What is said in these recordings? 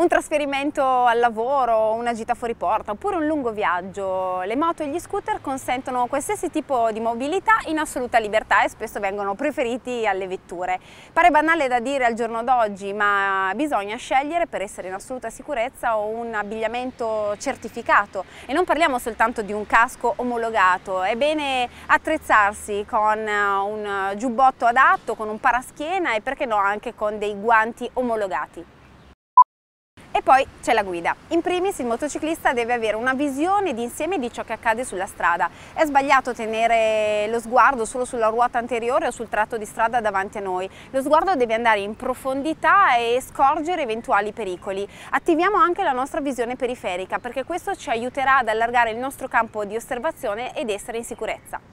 un trasferimento al lavoro, una gita fuori porta oppure un lungo viaggio. Le moto e gli scooter consentono qualsiasi tipo di mobilità in assoluta libertà e spesso vengono preferiti alle vetture. Pare banale da dire al giorno d'oggi, ma bisogna scegliere per essere in assoluta sicurezza un abbigliamento certificato e non parliamo soltanto di un casco omologato, è bene attrezzarsi con eh, un giubbotto adatto, con un paraschiena e perché no anche con dei guanti omologati. E poi c'è la guida. In primis il motociclista deve avere una visione d'insieme di ciò che accade sulla strada. È sbagliato tenere lo sguardo solo sulla ruota anteriore o sul tratto di strada davanti a noi. Lo sguardo deve andare in profondità e scorgere eventuali pericoli. Attiviamo anche la nostra visione periferica perché questo ci aiuterà ad allargare il nostro campo di osservazione ed essere in sicurezza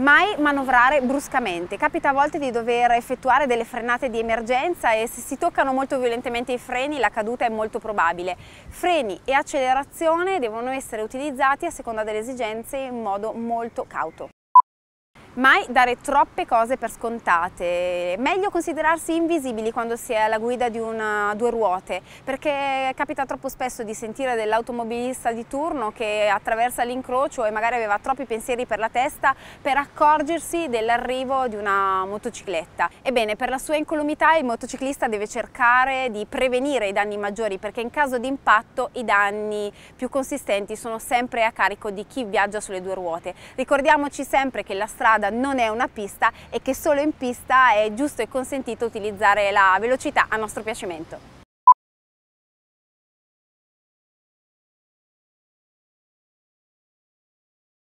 mai manovrare bruscamente. Capita a volte di dover effettuare delle frenate di emergenza e se si toccano molto violentemente i freni la caduta è molto probabile. Freni e accelerazione devono essere utilizzati a seconda delle esigenze in modo molto cauto. Mai dare troppe cose per scontate, meglio considerarsi invisibili quando si è alla guida di una, due ruote, perché capita troppo spesso di sentire dell'automobilista di turno che attraversa l'incrocio e magari aveva troppi pensieri per la testa per accorgersi dell'arrivo di una motocicletta. Ebbene, per la sua incolumità il motociclista deve cercare di prevenire i danni maggiori perché in caso di impatto i danni più consistenti sono sempre a carico di chi viaggia sulle due ruote. Ricordiamoci sempre che la strada strada non è una pista e che solo in pista è giusto e consentito utilizzare la velocità a nostro piacimento.